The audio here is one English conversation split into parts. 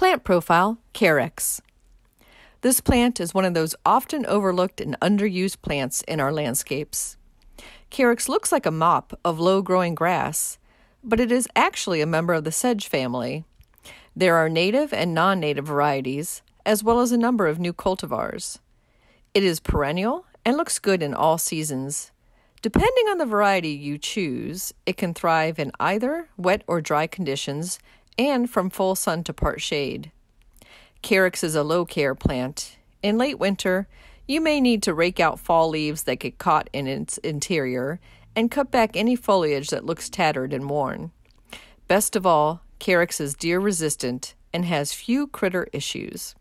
Plant Profile Carex. This plant is one of those often overlooked and underused plants in our landscapes. Carex looks like a mop of low growing grass, but it is actually a member of the sedge family. There are native and non native varieties, as well as a number of new cultivars. It is perennial and looks good in all seasons. Depending on the variety you choose, it can thrive in either wet or dry conditions and from full sun to part shade. Carex is a low care plant. In late winter, you may need to rake out fall leaves that get caught in its interior and cut back any foliage that looks tattered and worn. Best of all, Carex is deer resistant and has few critter issues.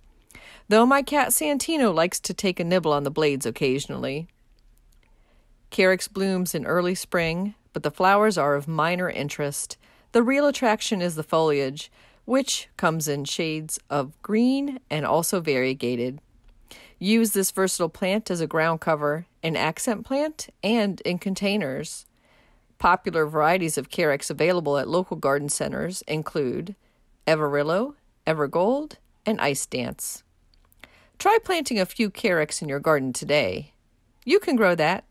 Though my cat Santino likes to take a nibble on the blades occasionally. Carex blooms in early spring, but the flowers are of minor interest the real attraction is the foliage, which comes in shades of green and also variegated. Use this versatile plant as a ground cover, an accent plant, and in containers. Popular varieties of carex available at local garden centers include Everillo, Evergold, and Ice Dance. Try planting a few carex in your garden today. You can grow that